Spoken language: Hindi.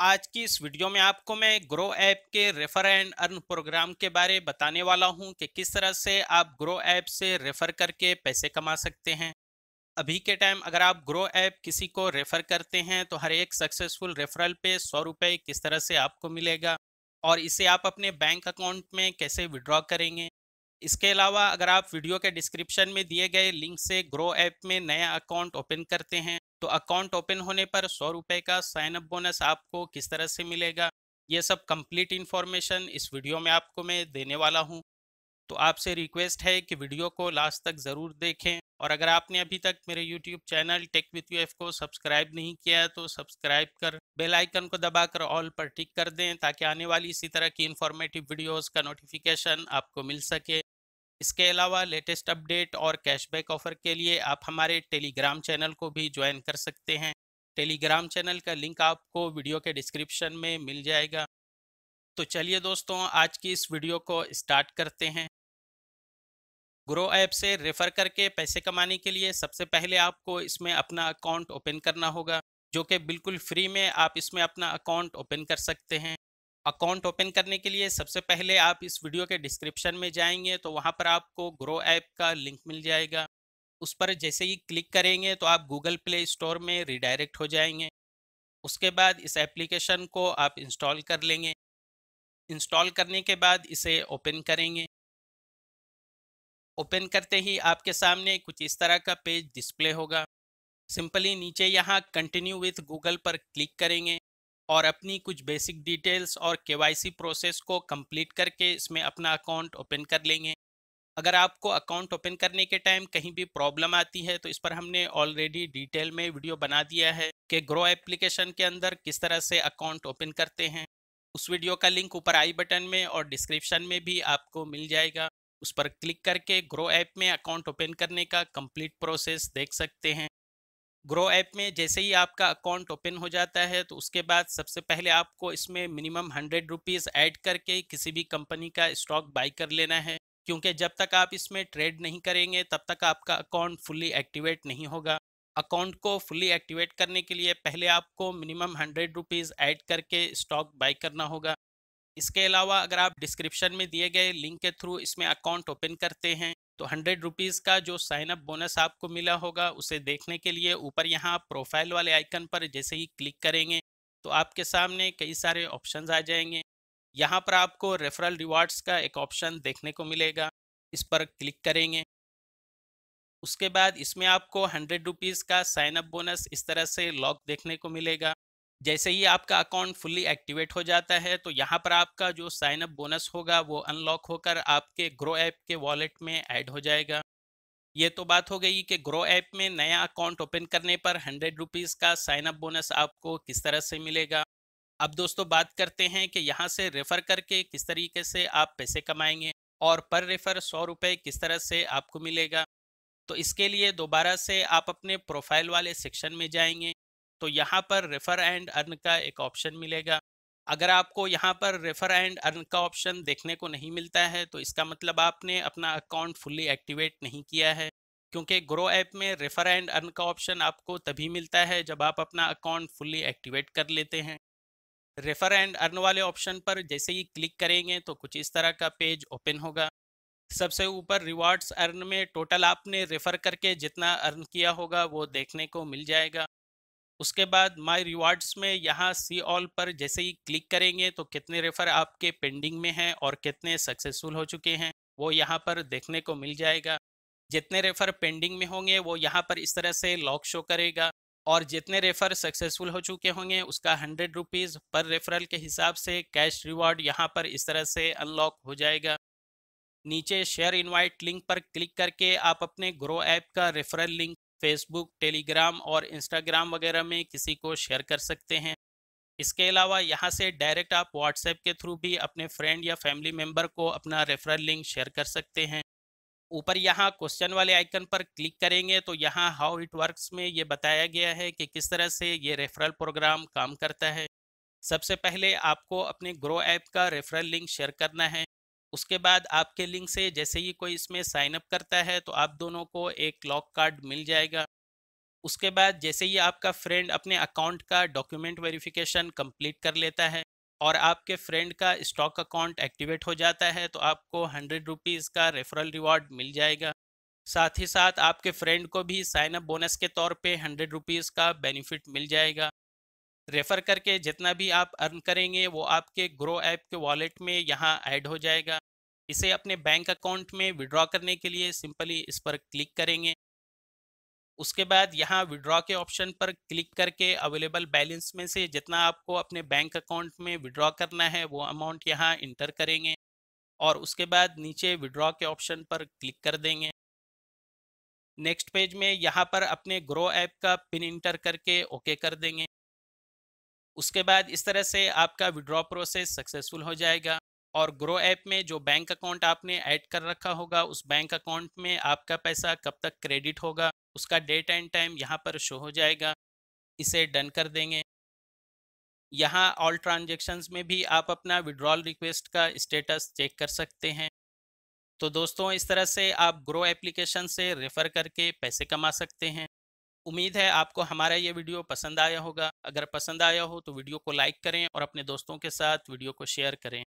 आज की इस वीडियो में आपको मैं ग्रो ऐप के रेफर एंड अर्न प्रोग्राम के बारे बताने वाला हूं कि किस तरह से आप ग्रो ऐप से रेफर करके पैसे कमा सकते हैं अभी के टाइम अगर आप ग्रो ऐप किसी को रेफर करते हैं तो हर एक सक्सेसफुल रेफरल पे सौ रुपये किस तरह से आपको मिलेगा और इसे आप अपने बैंक अकाउंट में कैसे विड्रॉ करेंगे इसके अलावा अगर आप वीडियो के डिस्क्रिप्शन में दिए गए लिंक से ग्रो ऐप में नया अकाउंट ओपन करते हैं तो अकाउंट ओपन होने पर सौ रुपये का साइन अप बोनस आपको किस तरह से मिलेगा ये सब कंप्लीट इन्फॉर्मेशन इस वीडियो में आपको मैं देने वाला हूँ तो आपसे रिक्वेस्ट है कि वीडियो को लास्ट तक ज़रूर देखें और अगर आपने अभी तक मेरे YouTube channel Tech With You F को सब्सक्राइब नहीं किया तो सब्सक्राइब कर बेल आइकन को दबाकर ऑल पर टिक कर दें ताकि आने वाली इसी तरह की इन्फॉर्मेटिव वीडियोस का नोटिफिकेशन आपको मिल सके इसके अलावा लेटेस्ट अपडेट और कैशबैक ऑफर के लिए आप हमारे टेलीग्राम चैनल को भी ज्वाइन कर सकते हैं टेलीग्राम चैनल का लिंक आपको वीडियो के डिस्क्रिप्शन में मिल जाएगा तो चलिए दोस्तों आज की इस वीडियो को स्टार्ट करते हैं ग्रो ऐप से रेफ़र करके पैसे कमाने के लिए सबसे पहले आपको इसमें अपना अकाउंट ओपन करना होगा जो कि बिल्कुल फ्री में आप इसमें अपना अकाउंट ओपन कर सकते हैं अकाउंट ओपन करने के लिए सबसे पहले आप इस वीडियो के डिस्क्रिप्शन में जाएंगे तो वहाँ पर आपको ग्रो ऐप का लिंक मिल जाएगा उस पर जैसे ही क्लिक करेंगे तो आप गूगल प्ले स्टोर में रिडायरेक्ट हो जाएंगे उसके बाद इस एप्लीकेशन को आप इंस्टॉल कर लेंगे इंस्टॉल करने के बाद इसे ओपन करेंगे ओपन करते ही आपके सामने कुछ इस तरह का पेज डिस्प्ले होगा सिंपली नीचे यहाँ कंटिन्यू विथ गूगल पर क्लिक करेंगे और अपनी कुछ बेसिक डिटेल्स और के प्रोसेस को कंप्लीट करके इसमें अपना अकाउंट ओपन कर लेंगे अगर आपको अकाउंट ओपन करने के टाइम कहीं भी प्रॉब्लम आती है तो इस पर हमने ऑलरेडी डिटेल में वीडियो बना दिया है कि ग्रो एप्लीकेशन के अंदर किस तरह से अकाउंट ओपन करते हैं उस वीडियो का लिंक ऊपर आई बटन में और डिस्क्रिप्शन में भी आपको मिल जाएगा उस पर क्लिक करके ग्रो ऐप में अकाउंट ओपन करने का कंप्लीट प्रोसेस देख सकते हैं ग्रो ऐप में जैसे ही आपका अकाउंट ओपन हो जाता है तो उसके बाद सबसे पहले आपको इसमें मिनिमम हंड्रेड रुपीज़ ऐड करके किसी भी कंपनी का स्टॉक बाई कर लेना है क्योंकि जब तक आप इसमें ट्रेड नहीं करेंगे तब तक आपका अकाउंट फुल्ली एक्टिवेट नहीं होगा अकाउंट को फुल्ली एक्टिवेट करने के लिए पहले आपको मिनिमम हंड्रेड रुपीज़ ऐड करके स्टॉक बाई करना होगा इसके अलावा अगर आप डिस्क्रिप्शन में दिए गए लिंक के थ्रू इसमें अकाउंट ओपन करते हैं तो हंड्रेड रुपीज़ का जो साइनअप बोनस आपको मिला होगा उसे देखने के लिए ऊपर यहाँ प्रोफाइल वाले आइकन पर जैसे ही क्लिक करेंगे तो आपके सामने कई सारे ऑप्शंस आ जाएंगे यहाँ पर आपको रेफरल रिवार्ड्स का एक ऑप्शन देखने को मिलेगा इस पर क्लिक करेंगे उसके बाद इसमें आपको हंड्रेड रुपीज़ का साइनअप बोनस इस तरह से लॉक देखने को मिलेगा जैसे ही आपका अकाउंट फुल्ली एक्टिवेट हो जाता है तो यहाँ पर आपका जो साइन अप बोनस होगा वो अनलॉक होकर आपके ग्रो ऐप के वॉलेट में ऐड हो जाएगा ये तो बात हो गई कि ग्रो ऐप में नया अकाउंट ओपन करने पर हंड्रेड रुपीज़ का साइन अप बोनस आपको किस तरह से मिलेगा अब दोस्तों बात करते हैं कि यहाँ से रेफ़र करके किस तरीके से आप पैसे कमाएंगे और पर रेफ़र सौ रुपये किस तरह से आपको मिलेगा तो इसके लिए दोबारा से आप अपने प्रोफाइल वाले सेक्शन में जाएंगे तो यहाँ पर रेफर एंड अर्न का एक ऑप्शन मिलेगा अगर आपको यहाँ पर रेफर एंड अर्न का ऑप्शन देखने को नहीं मिलता है तो इसका मतलब आपने अपना अकाउंट फुल्ली एक्टिवेट नहीं किया है क्योंकि ग्रो ऐप में रेफर एंड अर्न का ऑप्शन आपको तभी मिलता है जब आप अपना अकाउंट फुल्ली एक्टिवेट कर लेते हैं रेफर एंड अर्न वाले ऑप्शन पर जैसे ही क्लिक करेंगे तो कुछ इस तरह का पेज ओपन होगा सबसे ऊपर रिवार्ड्स अर्न में टोटल आपने रेफर करके जितना अर्न किया होगा वो देखने को मिल जाएगा उसके बाद माय रिवार्ड्स में यहाँ सी ऑल पर जैसे ही क्लिक करेंगे तो कितने रेफर आपके पेंडिंग में हैं और कितने सक्सेसफुल हो चुके हैं वो यहाँ पर देखने को मिल जाएगा जितने रेफर पेंडिंग में होंगे वो यहाँ पर इस तरह से लॉक शो करेगा और जितने रेफर सक्सेसफुल हो चुके होंगे उसका हंड्रेड रुपीज़ पर रेफरल के हिसाब से कैश रिवॉर्ड यहाँ पर इस तरह से अनलॉक हो जाएगा नीचे शेयर इनवाइट लिंक पर क्लिक करके आप अपने ग्रो ऐप का रेफरल लिंक फेसबुक टेलीग्राम और इंस्टाग्राम वगैरह में किसी को शेयर कर सकते हैं इसके अलावा यहाँ से डायरेक्ट आप व्हाट्सएप के थ्रू भी अपने फ्रेंड या फैमिली मेम्बर को अपना रेफरल लिंक शेयर कर सकते हैं ऊपर यहाँ क्वेश्चन वाले आइकन पर क्लिक करेंगे तो यहाँ हाउ इट वर्क्स में ये बताया गया है कि किस तरह से ये रेफरल प्रोग्राम काम करता है सबसे पहले आपको अपने ग्रो ऐप का रेफरल लिंक शेयर करना है उसके बाद आपके लिंक से जैसे ही कोई इसमें साइन अप करता है तो आप दोनों को एक लॉक कार्ड मिल जाएगा उसके बाद जैसे ही आपका फ्रेंड अपने अकाउंट का डॉक्यूमेंट वेरिफिकेशन कंप्लीट कर लेता है और आपके फ्रेंड का स्टॉक अकाउंट एक्टिवेट हो जाता है तो आपको हंड्रेड रुपीज़ का रेफरल रिवॉर्ड मिल जाएगा साथ ही साथ आपके फ्रेंड को भी साइन अप बोनस के तौर पे हंड्रेड रुपीज़ का बेनिफिट मिल जाएगा रेफ़र करके जितना भी आप अर्न करेंगे वो आपके ग्रो ऐप के वॉलेट में यहाँ ऐड हो जाएगा इसे अपने बैंक अकाउंट में विड्रॉ करने के लिए सिंपली इस पर क्लिक करेंगे उसके बाद यहाँ विड्रॉ के ऑप्शन पर क्लिक करके अवेलेबल बैलेंस में से जितना आपको अपने बैंक अकाउंट में विड्रॉ करना है वो अमाउंट यहाँ इंटर करेंगे और उसके बाद नीचे विड्रॉ के ऑप्शन पर क्लिक कर देंगे नेक्स्ट पेज में यहाँ पर अपने ग्रो ऐप का पिन इंटर करके ओके कर देंगे उसके बाद इस तरह से आपका विड्रॉ प्रोसेस सक्सेसफुल हो जाएगा और ग्रो ऐप में जो बैंक अकाउंट आपने ऐड कर रखा होगा उस बैंक अकाउंट में आपका पैसा कब तक क्रेडिट होगा उसका डेट एंड टाइम यहाँ पर शो हो जाएगा इसे डन कर देंगे यहाँ ऑल ट्रांजेक्शन्स में भी आप अपना विड्रॉल रिक्वेस्ट का स्टेटस चेक कर सकते हैं तो दोस्तों इस तरह से आप ग्रो एप्लीकेशन से रेफ़र करके पैसे कमा सकते हैं उम्मीद है आपको हमारा ये वीडियो पसंद आया होगा अगर पसंद आया हो तो वीडियो को लाइक करें और अपने दोस्तों के साथ वीडियो को शेयर करें